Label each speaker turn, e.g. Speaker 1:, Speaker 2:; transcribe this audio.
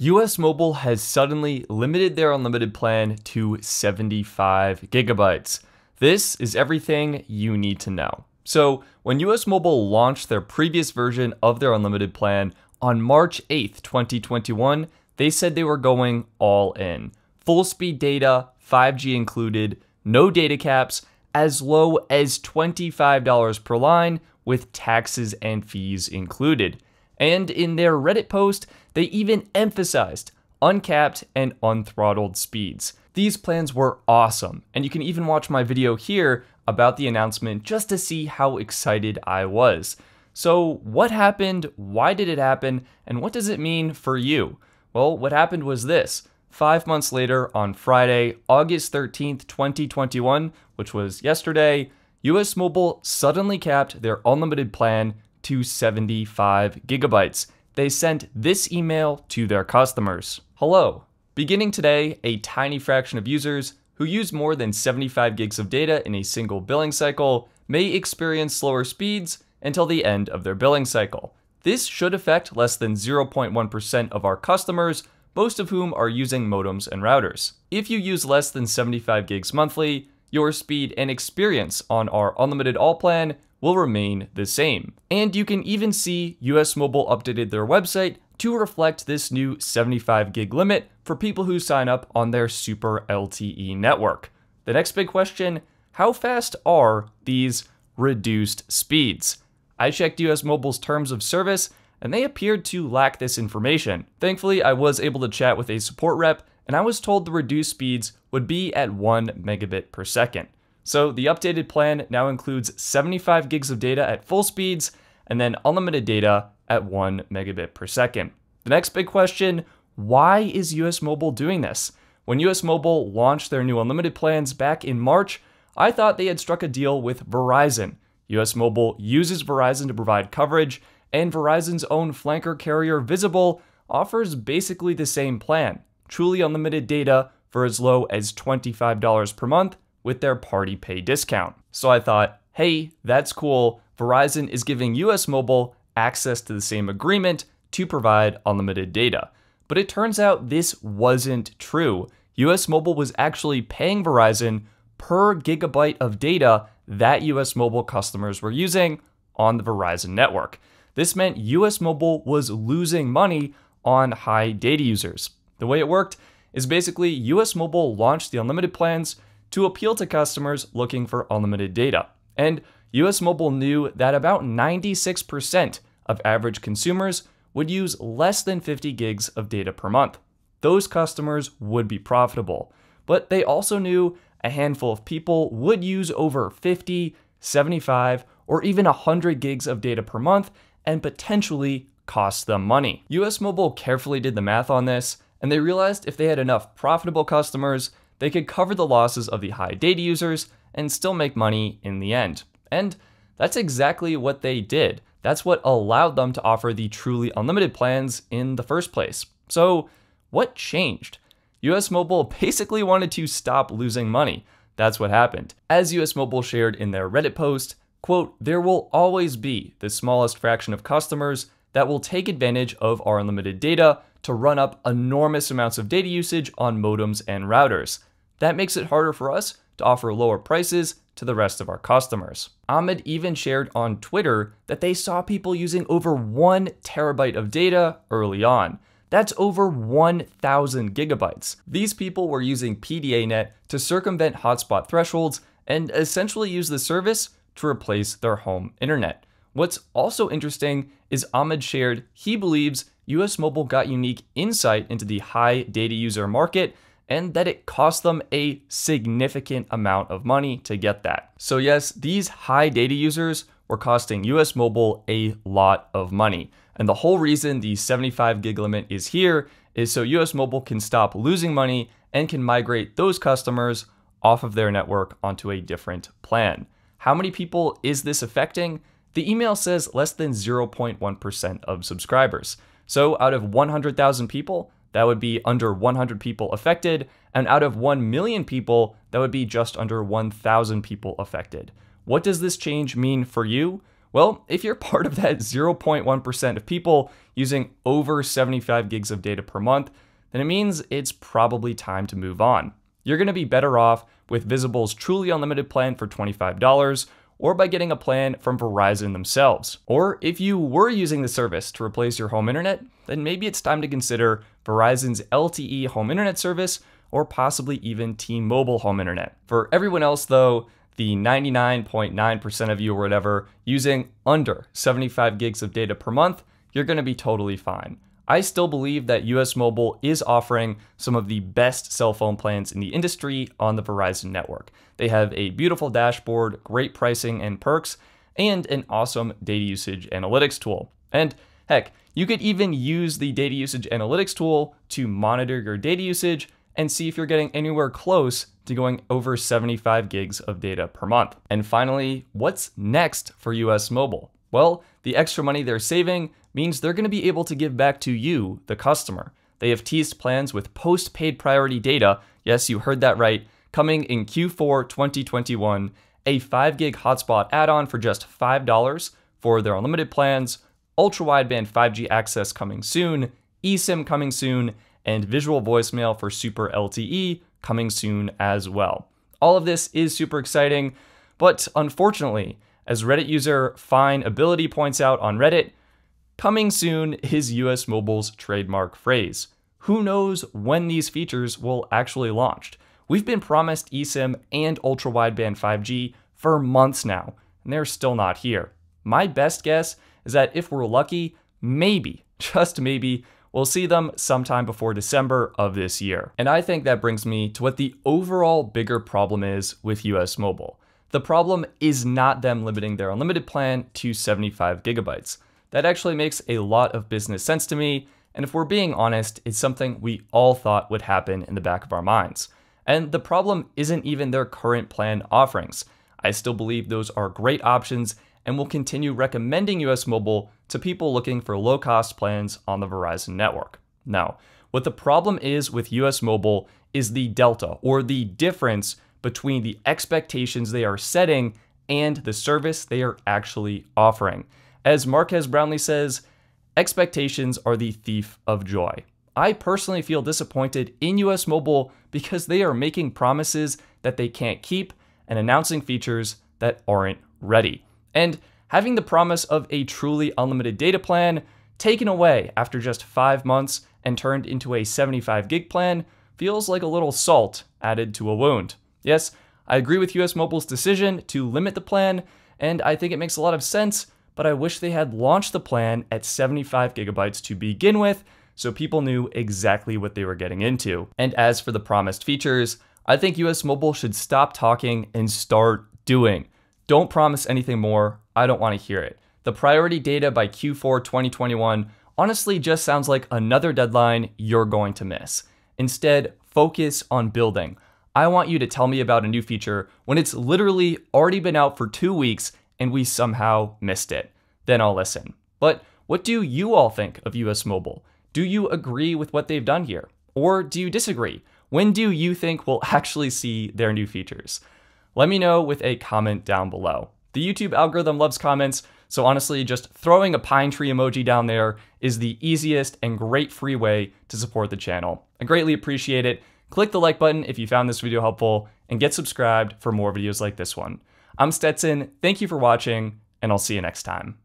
Speaker 1: US Mobile has suddenly limited their unlimited plan to 75 gigabytes. This is everything you need to know. So, when US Mobile launched their previous version of their unlimited plan on March 8th, 2021, they said they were going all in. Full speed data, 5G included, no data caps, as low as $25 per line, with taxes and fees included. And in their Reddit post, they even emphasized uncapped and unthrottled speeds. These plans were awesome, and you can even watch my video here about the announcement just to see how excited I was. So what happened, why did it happen, and what does it mean for you? Well, what happened was this. Five months later, on Friday, August 13th, 2021, which was yesterday, US Mobile suddenly capped their unlimited plan to 75 gigabytes they sent this email to their customers. Hello, beginning today, a tiny fraction of users who use more than 75 gigs of data in a single billing cycle may experience slower speeds until the end of their billing cycle. This should affect less than 0.1% of our customers, most of whom are using modems and routers. If you use less than 75 gigs monthly, your speed and experience on our unlimited all plan will remain the same. And you can even see US Mobile updated their website to reflect this new 75 gig limit for people who sign up on their Super LTE network. The next big question, how fast are these reduced speeds? I checked US Mobile's terms of service and they appeared to lack this information. Thankfully, I was able to chat with a support rep and I was told the reduced speeds would be at 1 megabit per second. So the updated plan now includes 75 gigs of data at full speeds and then unlimited data at 1 megabit per second. The next big question, why is US Mobile doing this? When US Mobile launched their new unlimited plans back in March, I thought they had struck a deal with Verizon. US Mobile uses Verizon to provide coverage, and Verizon's own flanker carrier Visible offers basically the same plan truly unlimited data for as low as $25 per month with their party pay discount. So I thought, hey, that's cool. Verizon is giving US Mobile access to the same agreement to provide unlimited data. But it turns out this wasn't true. US Mobile was actually paying Verizon per gigabyte of data that US Mobile customers were using on the Verizon network. This meant US Mobile was losing money on high data users. The way it worked is basically US Mobile launched the unlimited plans to appeal to customers looking for unlimited data. And US Mobile knew that about 96% of average consumers would use less than 50 gigs of data per month. Those customers would be profitable, but they also knew a handful of people would use over 50, 75, or even 100 gigs of data per month and potentially cost them money. US Mobile carefully did the math on this and they realized if they had enough profitable customers, they could cover the losses of the high data users and still make money in the end. And that's exactly what they did. That's what allowed them to offer the truly unlimited plans in the first place. So, what changed? US Mobile basically wanted to stop losing money. That's what happened. As US Mobile shared in their Reddit post, quote, there will always be the smallest fraction of customers that will take advantage of our unlimited data to run up enormous amounts of data usage on modems and routers. That makes it harder for us to offer lower prices to the rest of our customers. Ahmed even shared on Twitter that they saw people using over one terabyte of data early on. That's over 1,000 gigabytes. These people were using PDANet to circumvent hotspot thresholds and essentially use the service to replace their home internet. What's also interesting is Ahmed shared he believes US Mobile got unique insight into the high data user market and that it cost them a significant amount of money to get that. So yes, these high data users were costing US Mobile a lot of money. And the whole reason the 75 gig limit is here is so US Mobile can stop losing money and can migrate those customers off of their network onto a different plan. How many people is this affecting? The email says less than 0.1% of subscribers. So out of 100,000 people, that would be under 100 people affected, and out of 1 million people, that would be just under 1,000 people affected. What does this change mean for you? Well, if you're part of that 0.1% of people using over 75 gigs of data per month, then it means it's probably time to move on. You're going to be better off with Visible's truly unlimited plan for $25 or by getting a plan from Verizon themselves. Or if you were using the service to replace your home internet, then maybe it's time to consider Verizon's LTE home internet service or possibly even T-Mobile home internet. For everyone else though, the 99.9% percent of you or whatever using under 75 gigs of data per month, you're going to be totally fine. I still believe that US Mobile is offering some of the best cell phone plans in the industry on the Verizon network. They have a beautiful dashboard, great pricing and perks, and an awesome data usage analytics tool. And heck, you could even use the data usage analytics tool to monitor your data usage and see if you're getting anywhere close to going over 75 gigs of data per month. And finally, what's next for US Mobile? Well, the extra money they're saving means they're going to be able to give back to you, the customer. They have teased plans with post paid priority data, yes, you heard that right, coming in Q4 2021, a 5 gig hotspot add on for just $5 for their unlimited plans, ultra wideband 5G access coming soon, eSIM coming soon, and visual voicemail for Super LTE coming soon as well. All of this is super exciting, but unfortunately, as Reddit user Fine Ability points out on Reddit, coming soon is US Mobile's trademark phrase. Who knows when these features will actually launch? We've been promised eSIM and ultra wideband 5G for months now, and they're still not here. My best guess is that if we're lucky, maybe, just maybe, we'll see them sometime before December of this year. And I think that brings me to what the overall bigger problem is with US Mobile. The problem is not them limiting their unlimited plan to 75 gigabytes. That actually makes a lot of business sense to me, and if we're being honest, it's something we all thought would happen in the back of our minds. And the problem isn't even their current plan offerings. I still believe those are great options and will continue recommending US Mobile to people looking for low cost plans on the Verizon network. Now, what the problem is with US Mobile is the delta or the difference between the expectations they are setting and the service they are actually offering. As Marquez Brownlee says, expectations are the thief of joy. I personally feel disappointed in US Mobile because they are making promises that they can't keep and announcing features that aren't ready. And having the promise of a truly unlimited data plan taken away after just five months and turned into a 75 gig plan feels like a little salt added to a wound. Yes, I agree with US Mobile's decision to limit the plan, and I think it makes a lot of sense, but I wish they had launched the plan at 75 gigabytes to begin with, so people knew exactly what they were getting into. And as for the promised features, I think US Mobile should stop talking and start doing. Don't promise anything more. I don't want to hear it. The priority data by Q4 2021 honestly just sounds like another deadline you're going to miss. Instead, focus on building. I want you to tell me about a new feature when it's literally already been out for two weeks and we somehow missed it. Then I'll listen. But what do you all think of US Mobile? Do you agree with what they've done here? Or do you disagree? When do you think we'll actually see their new features? Let me know with a comment down below. The YouTube algorithm loves comments, so honestly, just throwing a pine tree emoji down there is the easiest and great free way to support the channel. I greatly appreciate it. Click the like button if you found this video helpful and get subscribed for more videos like this one. I'm Stetson, thank you for watching, and I'll see you next time.